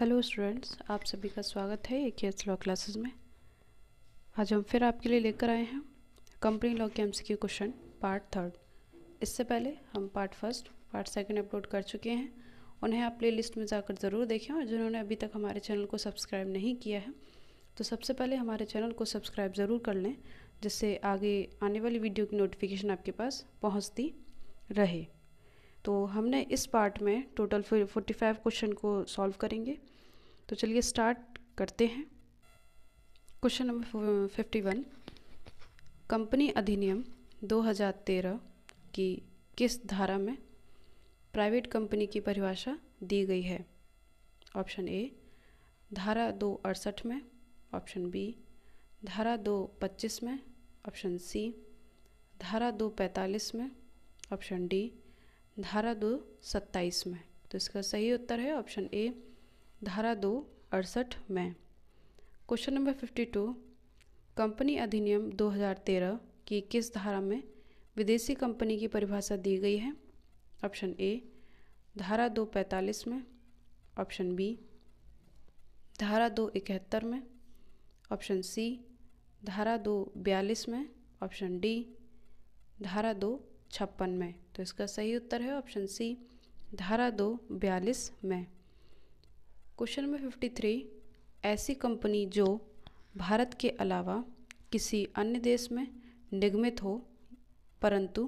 hello students आप सभी का स्वागत है एक एस लॉ क्लासेस में आज हम फिर आपके लिए लेकर आए हैं कंपनी लॉ के एमसीक्यू क्वेश्चन पार्ट थर्ड इससे पहले हम part first part second upload कर चुके हैं उन्हें आप प्ले लिस्ट में जाकर ज़रूर देखें और जिन्होंने अभी तक हमारे चैनल को सब्सक्राइब नहीं किया है तो सबसे पहले हमारे चैनल को सब्सक्राइब ज़रूर कर लें जिससे आगे आने वाली वीडियो की नोटिफिकेशन आपके पास पहुँचती रहे तो हमने इस पार्ट में टोटल फोर्टी फाइव क्वेश्चन को सॉल्व करेंगे तो चलिए स्टार्ट करते हैं question number fifty one company अधिनियम 2013 की किस धारा में प्राइवेट कंपनी की परिभाषा दी गई है ऑप्शन ए धारा दो अड़सठ में ऑप्शन बी धारा दो पच्चीस में ऑप्शन सी धारा दो पैंतालीस में ऑप्शन डी धारा दो सत्ताईस में तो इसका सही उत्तर है ऑप्शन ए धारा दो अड़सठ में question number fifty two company अधिनियम 2013 की किस धारा में विदेशी कंपनी की परिभाषा दी गई है ऑप्शन ए धारा दो पैंतालीस में ऑप्शन बी धारा दो इकहत्तर में ऑप्शन सी धारा दो बयालीस में ऑप्शन डी धारा दो छप्पन में तो इसका सही उत्तर है ऑप्शन सी धारा दो बयालीस में क्वेश्चन नंबर फिफ्टी थ्री ऐसी कंपनी जो भारत के अलावा किसी अन्य देश में निगमित हो परंतु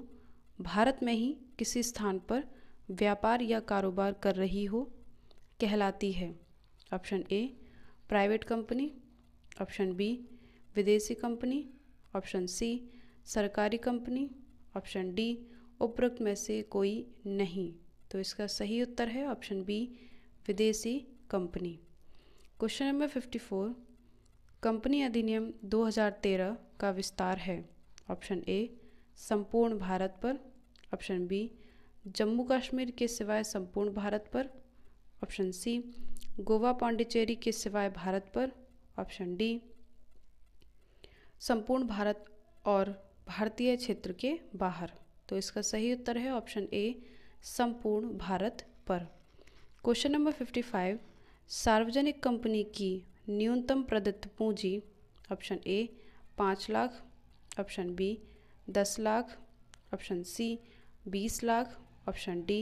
भारत में ही किसी स्थान पर व्यापार या कारोबार कर रही हो कहलाती है option A private company option B विदेशी कंपनी ऑप्शन सी सरकारी कंपनी ऑप्शन डी उपरोक्त में से कोई नहीं तो इसका सही उत्तर है ऑप्शन बी विदेशी company question number fifty four company अधिनियम 2013 का विस्तार है ऑप्शन ए संपूर्ण भारत पर ऑप्शन बी जम्मू कश्मीर के सिवाय संपूर्ण भारत पर ऑप्शन सी गोवा पांडिचेरी के सिवाय भारत पर ऑप्शन डी संपूर्ण भारत और भारतीय क्षेत्र के बाहर तो इसका सही उत्तर है ऑप्शन ए संपूर्ण भारत पर क्वेश्चन नंबर फिफ्टी फाइव सार्वजनिक कंपनी की न्यूनतम प्रदत्त पूंजी ऑप्शन ए पाँच लाख ऑप्शन बी दस लाख ऑप्शन सी बीस लाख ऑप्शन डी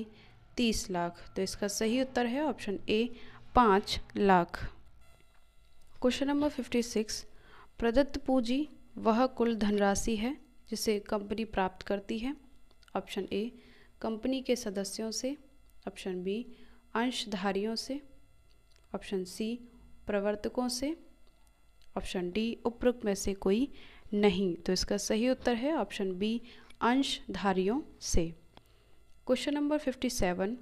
तीस लाख तो इसका सही उत्तर है ऑप्शन ए पाँच lakh question number fifty six प्रदत्त पूंजी वह कुल धनराशि है जिसे कंपनी प्राप्त करती है ऑप्शन ए कंपनी के सदस्यों से ऑप्शन बी अंशधारियों से ऑप्शन सी प्रवर्तकों से ऑप्शन डी उपरोक्त में से कोई नहीं तो इसका सही उत्तर है ऑप्शन बी अंशधारियों से क्वेश्चन नंबर फिफ्टी सेवन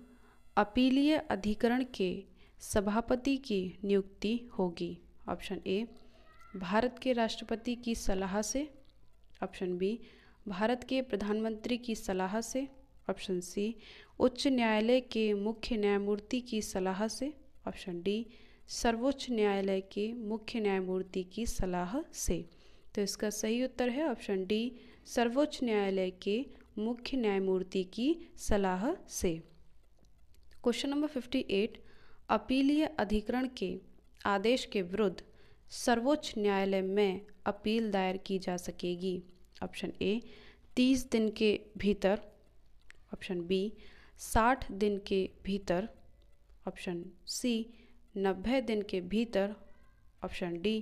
अपीलीय अधिकरण के सभापति की नियुक्ति होगी ऑप्शन ए भारत के राष्ट्रपति की सलाह से ऑप्शन बी भारत के प्रधानमंत्री की सलाह से ऑप्शन सी उच्च न्यायालय के मुख्य न्यायमूर्ति की सलाह से ऑप्शन डी सर्वोच्च न्यायालय के मुख्य न्यायमूर्ति की सलाह से तो इसका सही उत्तर है ऑप्शन डी सर्वोच्च न्यायालय के मुख्य न्यायमूर्ति की सलाह से क्वेश्चन नंबर फिफ्टी एट अपीलीय अधिकरण के आदेश के विरुद्ध सर्वोच्च न्यायालय में अपील दायर की जा सकेगी ऑप्शन ए तीस दिन के भीतर ऑप्शन बी साठ दिन के भीतर ऑप्शन सी नब्बे दिन के भीतर ऑप्शन डी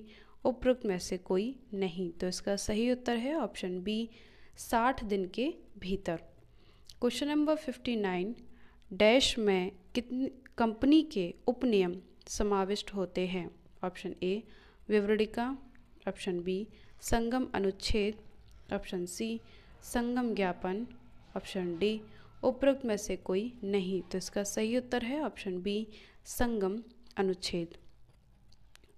उपरोक्त में से कोई नहीं तो इसका सही उत्तर है ऑप्शन बी साठ दिन के भीतर question number fifty nine dash में कितनी कंपनी के उपनियम समाविष्ट होते हैं ऑप्शन ए विवरणिका ऑप्शन बी संगम अनुच्छेद ऑप्शन सी संगम ज्ञापन ऑप्शन डी उपरोक्त में से कोई नहीं तो इसका सही उत्तर है ऑप्शन बी संगम अनुच्छेद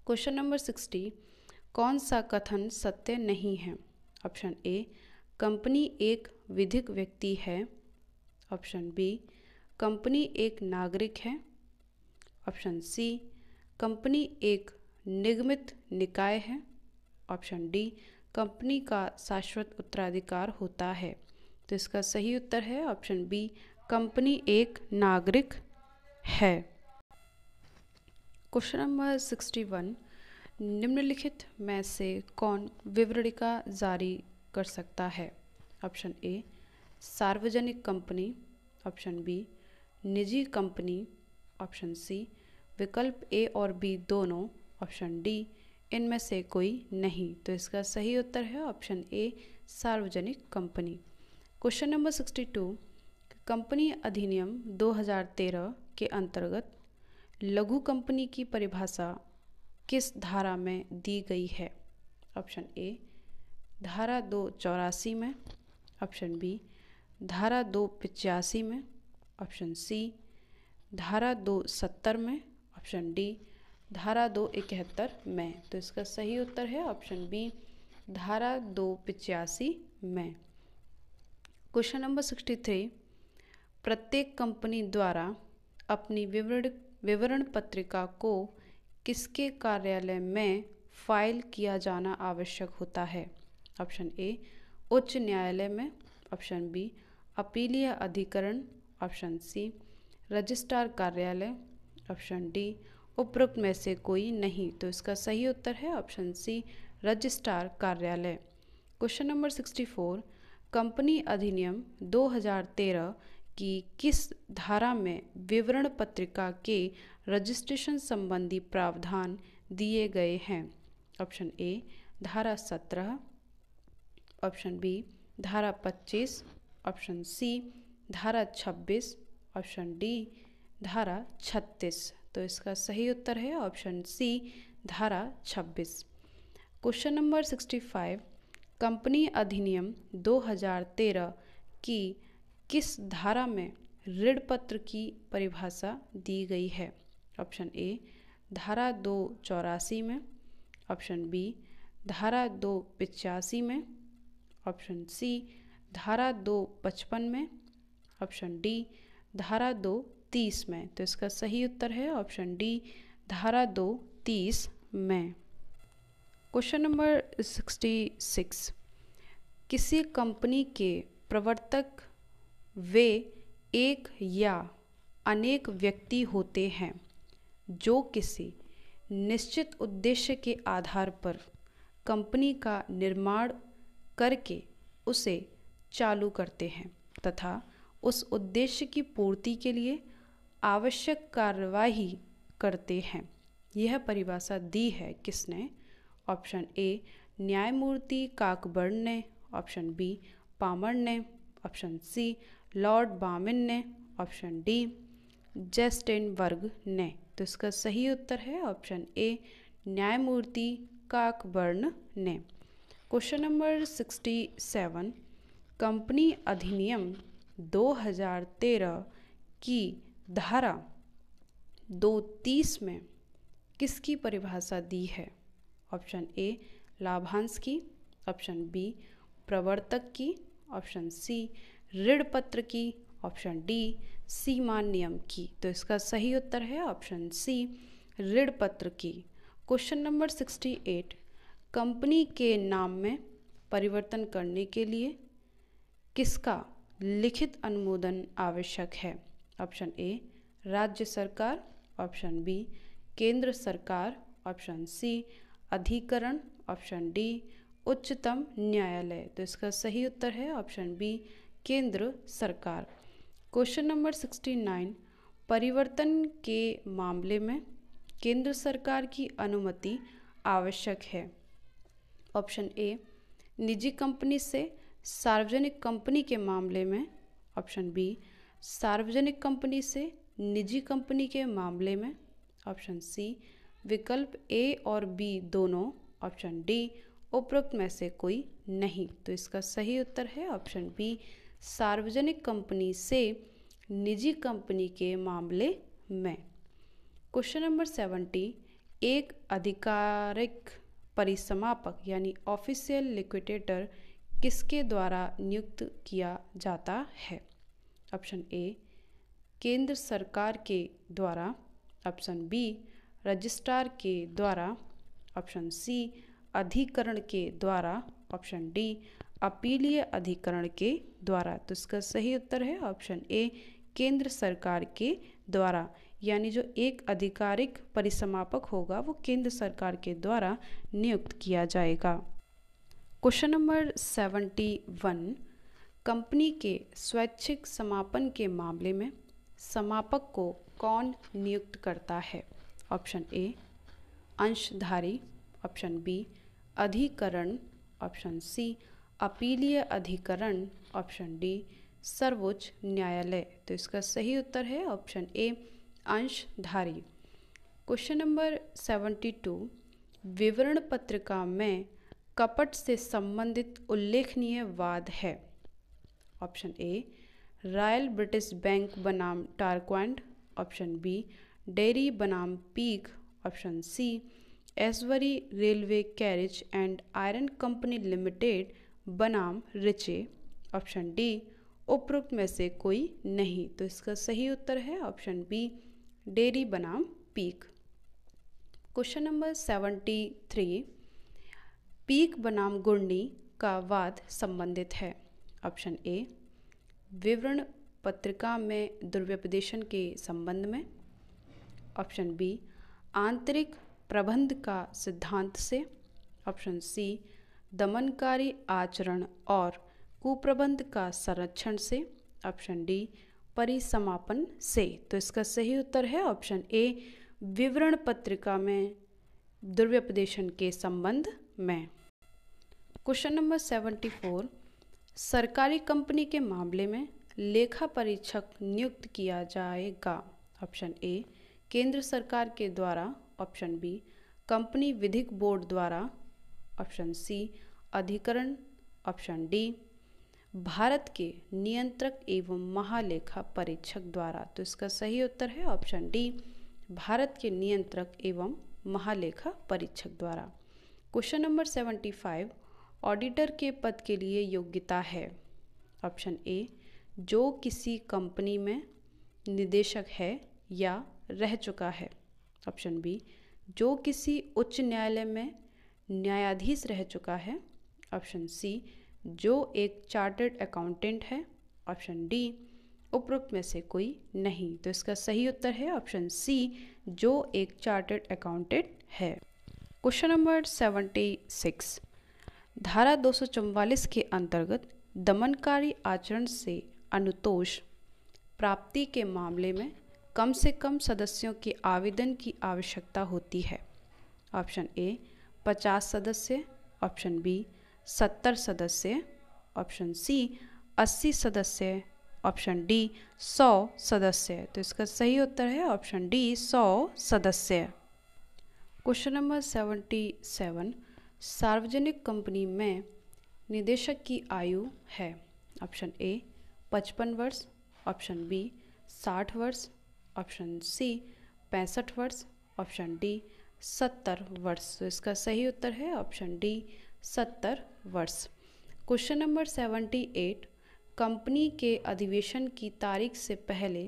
क्वेश्चन नंबर सिक्सटी कौन सा कथन सत्य नहीं है ऑप्शन ए कंपनी एक विधिक व्यक्ति है ऑप्शन बी कंपनी एक नागरिक है ऑप्शन सी कंपनी एक निगमित निकाय है ऑप्शन डी कंपनी का शाश्वत उत्तराधिकार होता है तो इसका सही उत्तर है ऑप्शन बी कंपनी एक नागरिक है क्वेश्चन नंबर सिक्सटी वन निम्नलिखित में से कौन विवरणिका जारी कर सकता है ऑप्शन ए सार्वजनिक कंपनी ऑप्शन बी निजी कंपनी ऑप्शन सी विकल्प ए और बी दोनों ऑप्शन डी इनमें से कोई नहीं तो इसका सही उत्तर है ऑप्शन ए सार्वजनिक company question number sixty two company अधिनियम 2013 के अंतर्गत लघु कंपनी की परिभाषा किस धारा में दी गई है ऑप्शन ए धारा दो चौरासी में ऑप्शन बी धारा दो पचासी में ऑप्शन सी धारा दो सत्तर में ऑप्शन डी धारा दो इकहत्तर में तो इसका सही उत्तर है ऑप्शन बी धारा दो पचासी में क्वेश्चन नंबर सिक्सटी थ्री प्रत्येक कंपनी द्वारा अपनी विवरण विवरण पत्रिका को किसके कार्यालय में फाइल किया जाना आवश्यक होता है ऑप्शन ए उच्च न्यायालय में ऑप्शन बी अपीलीय अधिकरण ऑप्शन सी रजिस्ट्रार कार्यालय ऑप्शन डी उपरोक्त में से कोई नहीं तो इसका सही उत्तर है ऑप्शन सी रजिस्ट्रार कार्यालय question number sixty four company अधिनियम 2013 की किस धारा में विवरण पत्रिका के रजिस्ट्रेशन संबंधी प्रावधान दिए गए हैं ऑप्शन ए धारा 17 ऑप्शन बी धारा 25 ऑप्शन सी धारा 26 ऑप्शन डी धारा 36 तो इसका सही उत्तर है ऑप्शन सी धारा 26 क्वेश्चन नंबर 65 कंपनी अधिनियम 2013 की किस धारा में ऋण पत्र की परिभाषा दी गई है ऑप्शन ए धारा दो चौरासी में ऑप्शन बी धारा दो पिचासी में ऑप्शन सी धारा दो पचपन में ऑप्शन डी धारा दो तीस में तो इसका सही उत्तर है ऑप्शन डी धारा दो तीस में क्वेश्चन नंबर सिक्सटी सिक्स किसी कंपनी के प्रवर्तक वे एक या अनेक व्यक्ति होते हैं जो किसी निश्चित उद्देश्य के आधार पर कंपनी का निर्माण करके उसे चालू करते हैं तथा उस उद्देश्य की पूर्ति के लिए आवश्यक कार्यवाही करते हैं यह परिभाषा दी है किसने ऑप्शन ए न्यायमूर्ति काकबर्न ने ऑप्शन बी पामर ने ऑप्शन सी लॉर्ड बामिन ने ऑप्शन डी जस्टिन वर्ग ने तो इसका सही उत्तर है ऑप्शन ए न्यायमूर्ति काकबर्न ने question number sixty seven company अधिनियम 2013 की धारा दो तीस में किसकी परिभाषा दी है ऑप्शन ए लाभांश की ऑप्शन बी प्रवर्तक की ऑप्शन सी ऋण पत्र की ऑप्शन डी सीमा नियम की तो इसका सही उत्तर है ऑप्शन सी ऋण पत्र की question number sixty eight company के नाम में परिवर्तन करने के लिए किसका लिखित अनुमोदन आवश्यक है ऑप्शन ए राज्य सरकार ऑप्शन बी केंद्र सरकार ऑप्शन सी अधिकरण ऑप्शन डी उच्चतम न्यायालय तो इसका सही उत्तर है ऑप्शन बी केंद्र सरकार क्वेश्चन नंबर सिक्सटी नाइन परिवर्तन के मामले में केंद्र सरकार की अनुमति आवश्यक है ऑप्शन ए निजी कंपनी से सार्वजनिक कंपनी के मामले में ऑप्शन बी सार्वजनिक कंपनी से निजी कंपनी के मामले में ऑप्शन सी विकल्प ए और बी दोनों ऑप्शन डी उपरोक्त में से कोई नहीं तो इसका सही उत्तर है ऑप्शन बी सार्वजनिक कंपनी से निजी कंपनी के मामले में क्वेश्चन नंबर सेवेंटी एक आधिकारिक परिसमापक यानी ऑफिशियल लिक्विडेटर किसके द्वारा नियुक्त किया जाता है ऑप्शन ए केंद्र सरकार के द्वारा ऑप्शन बी रजिस्ट्रार के द्वारा ऑप्शन सी अधिकरण के द्वारा ऑप्शन डी अपीलीय अधिकरण के द्वारा तो इसका सही उत्तर है ऑप्शन ए केंद्र सरकार के द्वारा यानी जो एक आधिकारिक परिसमापक होगा वो केंद्र सरकार के द्वारा नियुक्त किया जाएगा question number seventy one company के स्वैच्छिक समापन के मामले में समापक को कौन नियुक्त करता है ऑप्शन ए अंशधारी ऑप्शन बी अधिकरण ऑप्शन सी अपीलीय अधिकरण ऑप्शन डी सर्वोच्च न्यायालय तो इसका सही उत्तर है ऑप्शन ए अंशधारी क्वेश्चन नंबर सेवेंटी टू विवरण पत्रिका में कपट से संबंधित उल्लेखनीय वाद है option A Royal British Bank बनाम टारक्वाइंड ऑप्शन बी डेयरी बनाम Peek option C Ashbury Railway Carriage and Iron Company Limited बनाम रिचे ऑप्शन डी उपरोक्त में से कोई नहीं तो इसका सही उत्तर है ऑप्शन बी डेरी बनाम Peek question number seventy three Peek बनाम गुड़नी का वाद संबंधित है ऑप्शन ए विवरण पत्रिका में दुर्व्यपदेशन के संबंध में ऑप्शन बी आंतरिक प्रबंध का सिद्धांत से ऑप्शन सी दमनकारी आचरण और कुप्रबंध का संरक्षण से ऑप्शन डी परिसमापन से तो इसका सही उत्तर है ऑप्शन ए विवरण पत्रिका में दुर्व्यपदेशन के संबंध में क्वेश्चन नंबर सेवेंटी फोर सरकारी कंपनी के मामले में लेखा परीक्षक नियुक्त किया जाएगा ऑप्शन ए केंद्र सरकार के द्वारा ऑप्शन बी कंपनी विधिक बोर्ड द्वारा ऑप्शन सी अधिकरण ऑप्शन डी भारत के नियंत्रक एवं महालेखा परीक्षक द्वारा तो इसका सही उत्तर है ऑप्शन डी भारत के नियंत्रक एवं महालेखा परीक्षक द्वारा question number seventy five auditor के पद के लिए योग्यता है ऑप्शन ए जो किसी कंपनी में निदेशक है या रह चुका है ऑप्शन बी जो किसी उच्च न्यायालय में न्यायाधीश रह चुका है ऑप्शन सी जो एक चार्टर्ड अकाउंटेंट है ऑप्शन डी उपरोक्त में से कोई नहीं तो इसका सही उत्तर है ऑप्शन सी जो एक चार्टर्ड अकाउंटेंट है क्वेश्चन नंबर सेवेंटी सिक्स धारा चौवालीस के अंतर्गत दमनकारी आचरण से अनुतोष प्राप्ति के मामले में कम से कम सदस्यों के आवेदन की आवश्यकता होती है ऑप्शन ए पचास सदस्य ऑप्शन बी सत्तर सदस्य ऑप्शन सी अस्सी सदस्य ऑप्शन डी सौ सदस्य तो इसका सही उत्तर है ऑप्शन डी सौ सदस्य क्वेश्चन नंबर सेवेंटी सेवन सार्वजनिक कंपनी में निदेशक की आयु है ऑप्शन ए पचपन वर्ष ऑप्शन बी साठ वर्ष ऑप्शन सी पैंसठ वर्ष ऑप्शन डी सत्तर वर्ष तो इसका सही उत्तर है ऑप्शन डी सत्तर वर्ष question number seventy eight company के अधिवेशन की तारीख से पहले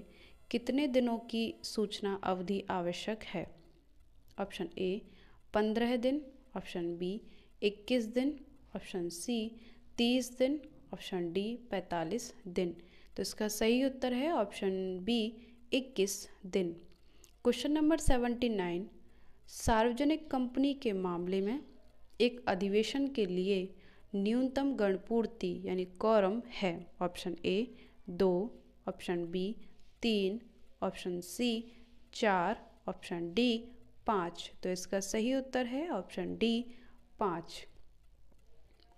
कितने दिनों की सूचना अवधि आवश्यक है ऑप्शन ए पंद्रह दिन ऑप्शन बी इक्कीस दिन ऑप्शन सी तीस दिन ऑप्शन डी पैंतालीस दिन तो इसका सही उत्तर है ऑप्शन बी इक्कीस दिन क्वेश्चन नंबर सेवेंटी नाइन सार्वजनिक कंपनी के मामले में एक अधिवेशन के लिए न्यूनतम गणपूर्ति यानी कॉरम है ऑप्शन ए दो ऑप्शन बी तीन ऑप्शन सी चार ऑप्शन डी पाँच तो इसका सही उत्तर है ऑप्शन डी पाँच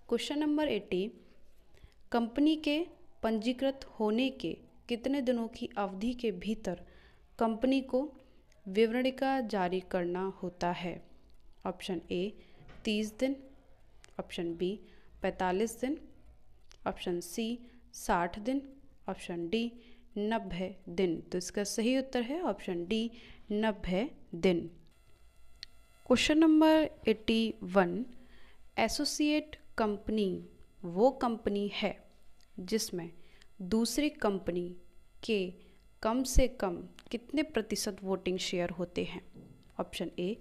क्वेश्चन नंबर एटी कंपनी के पंजीकृत होने के कितने दिनों की अवधि के भीतर कंपनी को विवरणिका जारी करना होता है ऑप्शन ए तीस दिन ऑप्शन बी पैंतालीस दिन ऑप्शन सी साठ दिन ऑप्शन डी नब्बे दिन तो इसका सही उत्तर है ऑप्शन डी नब्बे दिन question number eighty one associate company वो कंपनी है जिसमें दूसरी कंपनी के कम से कम कितने प्रतिशत वोटिंग शेयर होते हैं ऑप्शन ए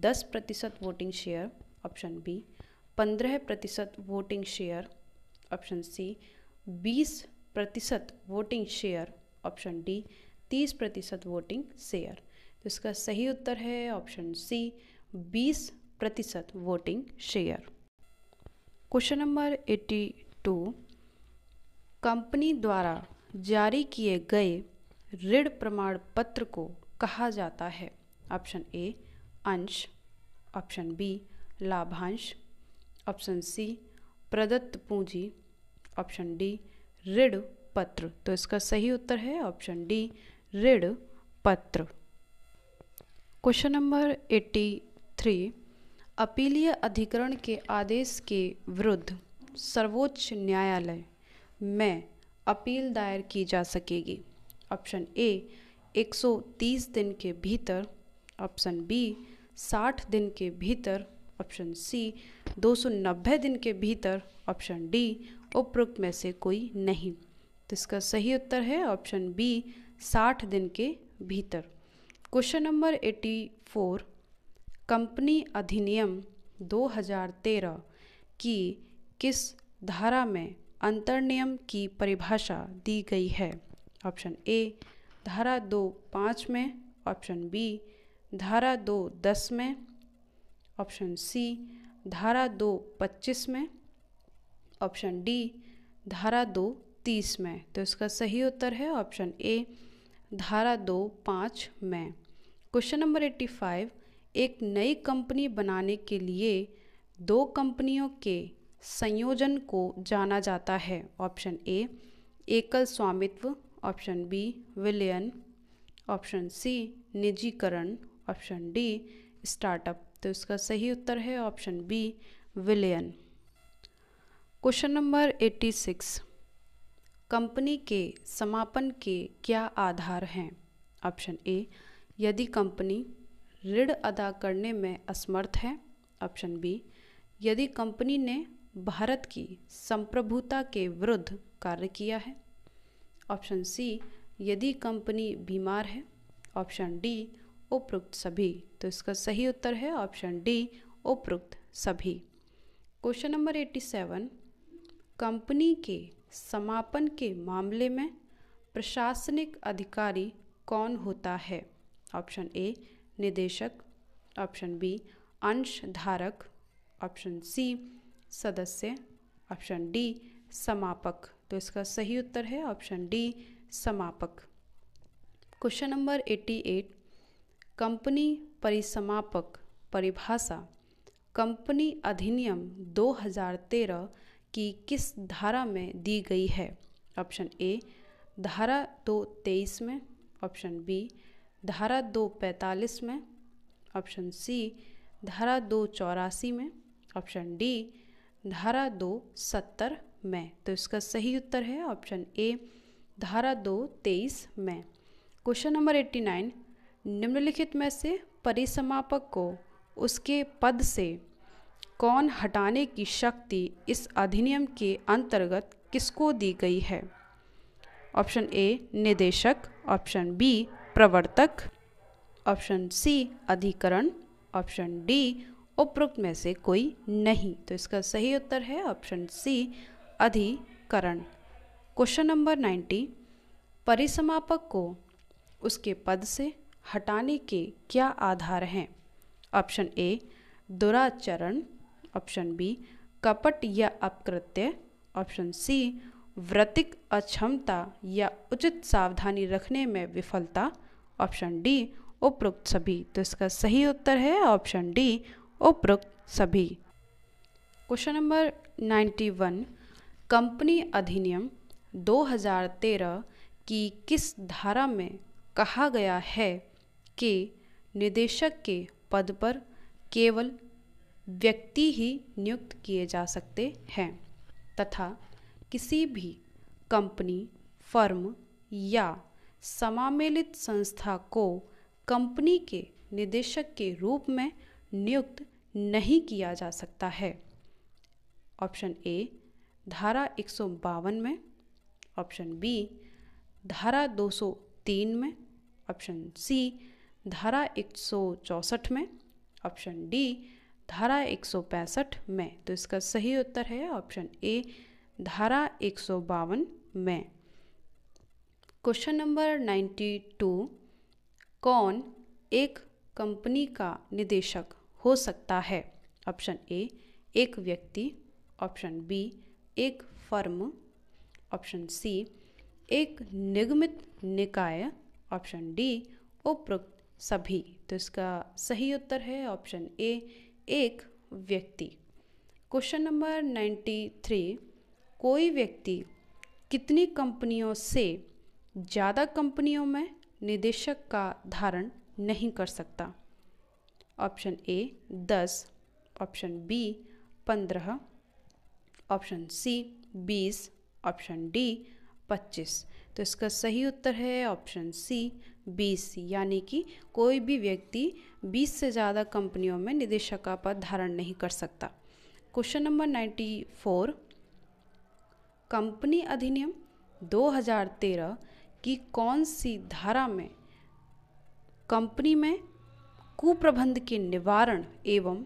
दस प्रतिशत वोटिंग शेयर ऑप्शन बी पंद्रह प्रतिशत वोटिंग शेयर ऑप्शन सी बीस प्रतिशत वोटिंग शेयर ऑप्शन डी तीस प्रतिशत वोटिंग शेयर तो इसका सही उत्तर है ऑप्शन सी बीस प्रतिशत voting share question number eighty two company द्वारा जारी किए गए ऋण प्रमाण पत्र को कहा जाता है ऑप्शन ए अंश ऑप्शन बी लाभांश ऑप्शन सी प्रदत्त पूंजी ऑप्शन डी ऋण पत्र तो इसका सही उत्तर है ऑप्शन डी ऋण पत्र क्वेश्चन नंबर 83 अपीलीय अधिकरण के आदेश के विरुद्ध सर्वोच्च न्यायालय में अपील दायर की जा सकेगी ऑप्शन ए 130 दिन के भीतर ऑप्शन बी 60 दिन के भीतर ऑप्शन सी 290 दिन के भीतर ऑप्शन डी उपरोक्त में से कोई नहीं तो इसका सही उत्तर है ऑप्शन बी 60 दिन के भीतर क्वेश्चन नंबर 84 कंपनी अधिनियम 2013 की किस धारा में अंतर्नियम की परिभाषा दी गई है ऑप्शन ए धारा दो पाँच में ऑप्शन बी धारा दो दस में ऑप्शन सी धारा दो पच्चीस में ऑप्शन डी धारा दो तीस में तो इसका सही उत्तर है ऑप्शन ए धारा दो पाँच में क्वेश्चन नंबर एट्टी फाइव एक नई कंपनी बनाने के लिए दो कंपनियों के संयोजन को जाना जाता है ऑप्शन ए एकल स्वामित्व ऑप्शन बी विलयन ऑप्शन सी निजीकरण ऑप्शन डी स्टार्टअप तो इसका सही उत्तर है ऑप्शन बी विलयन क्वेश्चन नंबर 86 कंपनी के समापन के क्या आधार हैं ऑप्शन ए यदि कंपनी ऋण अदा करने में असमर्थ है ऑप्शन बी यदि कंपनी ने भारत की संप्रभुता के विरुद्ध कार्य किया है ऑप्शन सी यदि कंपनी बीमार है ऑप्शन डी उपरोक्त सभी तो इसका सही उत्तर है ऑप्शन डी उपरोक्त सभी क्वेश्चन नंबर 87 कंपनी के समापन के मामले में प्रशासनिक अधिकारी कौन होता है ऑप्शन ए निदेशक ऑप्शन बी अंशधारक ऑप्शन सी सदस्य ऑप्शन डी समापक तो इसका सही उत्तर है ऑप्शन डी समापक क्वेश्चन नंबर 88 कंपनी परिसमापक परिभाषा कंपनी अधिनियम 2013 की किस धारा में दी गई है ऑप्शन ए धारा दो तेईस में ऑप्शन बी धारा दो पैंतालीस में ऑप्शन सी धारा दो चौरासी में ऑप्शन डी धारा दो सत्तर में तो इसका सही उत्तर है ऑप्शन ए धारा दो तेईस में क्वेश्चन नंबर एट्टी नाइन निम्नलिखित में से परिसमापक को उसके पद से कौन हटाने की शक्ति इस अधिनियम के अंतर्गत किसको दी गई है ऑप्शन ए निदेशक ऑप्शन बी प्रवर्तक ऑप्शन सी अधिकरण ऑप्शन डी उपरोक्त में से कोई नहीं तो इसका सही उत्तर है ऑप्शन सी अधिकरण क्वेश्चन नंबर नाइन्टी परिसमापक को उसके पद से हटाने के क्या आधार हैं ऑप्शन ए दुराचरण ऑप्शन बी कपट या अपकृत्य ऑप्शन सी व्रतिक अक्षमता या उचित सावधानी रखने में विफलता ऑप्शन डी उपरोक्त सभी तो इसका सही उत्तर है ऑप्शन डी उपरोक्त सभी क्वेश्चन नंबर 91 कंपनी अधिनियम 2013 की किस धारा में कहा गया है कि निदेशक के पद पर केवल व्यक्ति ही नियुक्त किए जा सकते हैं तथा किसी भी कंपनी फर्म या समामेलित संस्था को कंपनी के निदेशक के रूप में नियुक्त नहीं किया जा सकता है ऑप्शन ए धारा एक में ऑप्शन बी धारा 203 में ऑप्शन सी धारा एक में ऑप्शन डी धारा एक में तो इसका सही उत्तर है ऑप्शन ए धारा एक में क्वेश्चन नंबर 92 कौन एक कंपनी का निदेशक हो सकता है ऑप्शन ए एक व्यक्ति ऑप्शन बी एक फर्म ऑप्शन सी एक निगमित निकाय ऑप्शन डी उपरोक्त सभी तो इसका सही उत्तर है ऑप्शन ए एक व्यक्ति क्वेश्चन नंबर नाइन्टी थ्री कोई व्यक्ति कितनी कंपनियों से ज़्यादा कंपनियों में निदेशक का धारण नहीं कर सकता ऑप्शन ए दस ऑप्शन बी पंद्रह ऑप्शन सी बीस ऑप्शन डी पच्चीस तो इसका सही उत्तर है ऑप्शन सी बीस यानी कि कोई भी व्यक्ति बीस से ज़्यादा कंपनियों में निदेशक का पद धारण नहीं कर सकता question number ninety four company अधिनियम 2013 की कौन सी धारा में कंपनी में कुप्रबंध के निवारण एवं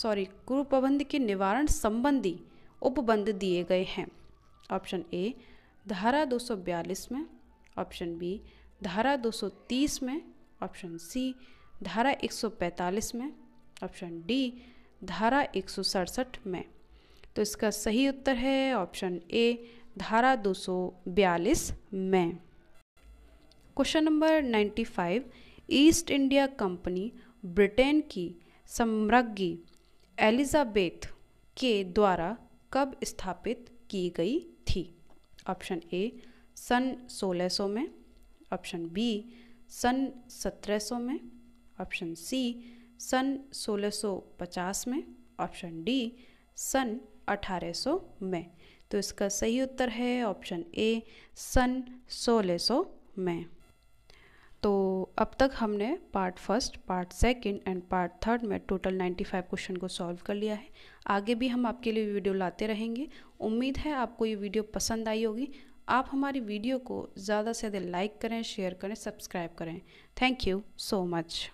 सॉरी कुप्रबंध के निवारण संबंधी उपबंध दिए गए हैं ऑप्शन ए धारा 242 में ऑप्शन बी धारा 230 में ऑप्शन सी धारा 145 में ऑप्शन डी धारा एक में तो इसका सही उत्तर है ऑप्शन ए धारा 242 में question number 95 East India Company Britain की सम्रज्ञी एलिजाबेथ के द्वारा कब स्थापित की गई थी ऑप्शन ए सन 1600 में ऑप्शन बी सन 1700 में ऑप्शन सी सन 1650 में ऑप्शन डी सन 1800 में तो इसका सही उत्तर है ऑप्शन ए सन 1600 में तो अब तक हमने part first part second and part third में टोटल 95 क्वेश्चन को सॉल्व कर लिया है आगे भी हम आपके लिए वीडियो लाते रहेंगे उम्मीद है आपको ये वीडियो पसंद आई होगी आप हमारी वीडियो को ज़्यादा से ज़्यादा लाइक करें शेयर करें सब्सक्राइब करें थैंक यू सो मच